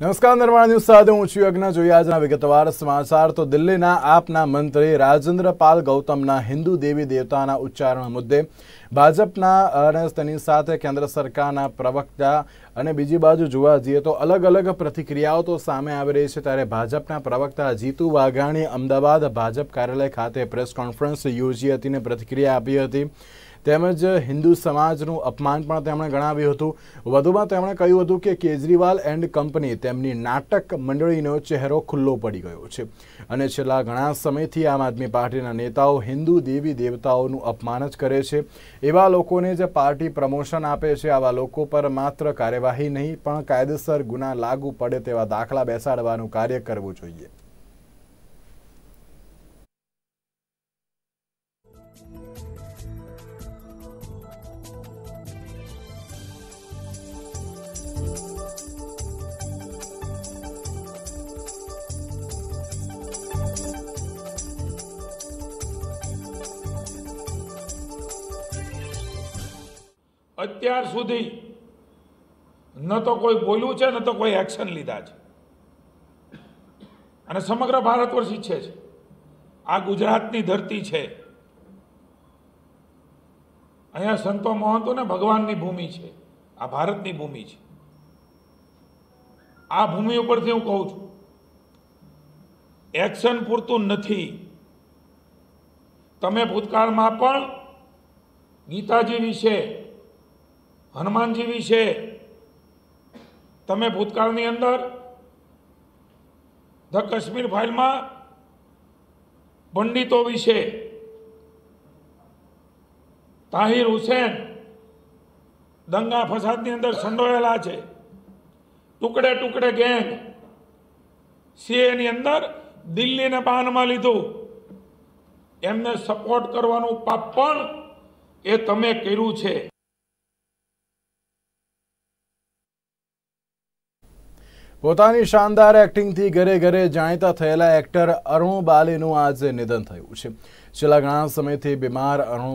નમસ્કાર નિર્માણ ન્યૂઝ સાથે હું છું યજ્ઞ જોઈએ આજના વિગતવાર સમાચાર તો દિલ્હીના આપના મંત્રી રાજેન્દ્ર પાલ ગૌતમના હિન્દુ દેવી દેવતાના ઉચ્ચારણ મુદ્દે ભાજપના અને તેની સાથે કેન્દ્ર સરકારના પ્રવક્તા અને બીજી બાજુ જોવા જઈએ તો અલગ અલગ પ્રતિક્રિયાઓ તો સામે આવી રહી છે ત્યારે ભાજપના પ્રવક્તા જીતુ વાઘાણી અમદાવાદ ભાજપ કાર્યાલય ખાતે પ્રેસ કોન્ફરન્સ યોજી હતી અને પ્રતિક્રિયા આપી હતી તેમજ હિન્દુ સમાજનું અપમાન પણ તેમણે ગણાવ્યું હતું વધુમાં તેમણે કહ્યું હતું કે કેજરીવાલ એન્ડ કંપની તેમની નાટક મંડળીનો ચહેરો ખુલ્લો પડી ગયો છે અને છેલ્લા ઘણા સમયથી આમ આદમી પાર્ટીના નેતાઓ હિન્દુ દેવી દેવતાઓનું અપમાન જ કરે છે એવા લોકોને જે પાર્ટી પ્રમોશન આપે છે આવા લોકો પર માત્ર કાર્યવાહી નહીં પણ કાયદેસર ગુના લાગુ પડે તેવા દાખલા બેસાડવાનું કાર્ય કરવું જોઈએ અત્યાર સુધી ન તો કોઈ બોલ્યું છે ન તો કોઈ એક્શન લીધા છે અને સમગ્ર ભારત વર્ષ ઈચ્છે છે આ ગુજરાતની ધરતી છે અહીંયા સંતો ને ભગવાનની ભૂમિ છે આ ભારતની ભૂમિ છે આ ભૂમિ ઉપરથી હું કહું છું એક્શન પૂરતું નથી તમે ભૂતકાળમાં પણ ગીતાજી વિશે હનુમાનજી વિશે તમે ભૂતકાળની અંદર ધ કશ્મીર ફાઇલમાં પંડિતો વિશે તાહિર હુસેન દંગા ફસાદની અંદર સંડોયેલા છે ટુકડે ટુકડે ગેંગ સીએની અંદર દિલ્હીને બાનમાં લીધું એમને સપોર્ટ કરવાનું પાપ પણ એ તમે કર્યું છે પોતાની શાનદાર એક્ટિંગથી ઘરે ઘરે જાણીતા થયેલા એક્ટર અરુણ બાલીનું આજે નિધન થયું છે છેલ્લા ઘણા સમયથી બીમાર અરુણ